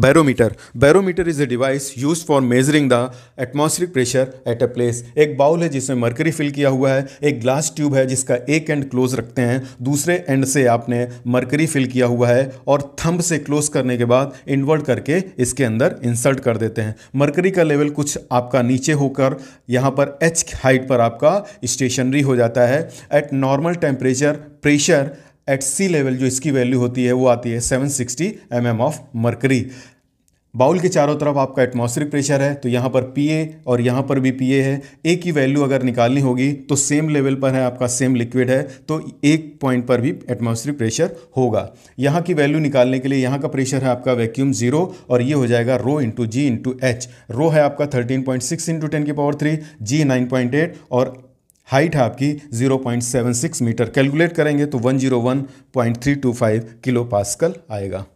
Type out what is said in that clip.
barometer barometer is a device use for measuring the atmospheric pressure at a place एक bowl है जिसमें mercury fill किया हुआ है एक ग्लास ट्यूब है जिसका एक एंड क्लोज रखते हैं दूसरे एंड से आपने मरकरी फिल किया हुआ है और थंब से क्लोज करने के बाद इन्वर्ट करके इसके अंदर इंसर्ट कर देते हैं मरकरी का लेवल कुछ आपका नीचे होकर यहाँ पर एच हाइट पर आपका स्टेशनरी हो जाता है at normal temperature pressure at sea level जो इसकी वैल्यू होती है वो आती है 760 sixty mm of mercury bowl के चारों तरफ आपका एटमॉस्फेरिक प्रेशर है तो यहाँ पर पी ए और यहाँ पर भी पी है ए की वैल्यू अगर निकालनी होगी तो सेम लेवल पर है आपका सेम लिक्विड है तो एक पॉइंट पर भी एटमॉस्फेरिक प्रेशर होगा यहाँ की वैल्यू निकालने के लिए यहाँ का प्रेशर है आपका वैक्यूम जीरो और ये हो जाएगा rho into g into h rho है आपका thirteen point six into ten की power three g nine point eight और हाइट है आपकी 0.76 मीटर कैलकुलेट करेंगे तो 101.325 किलो पास्कल आएगा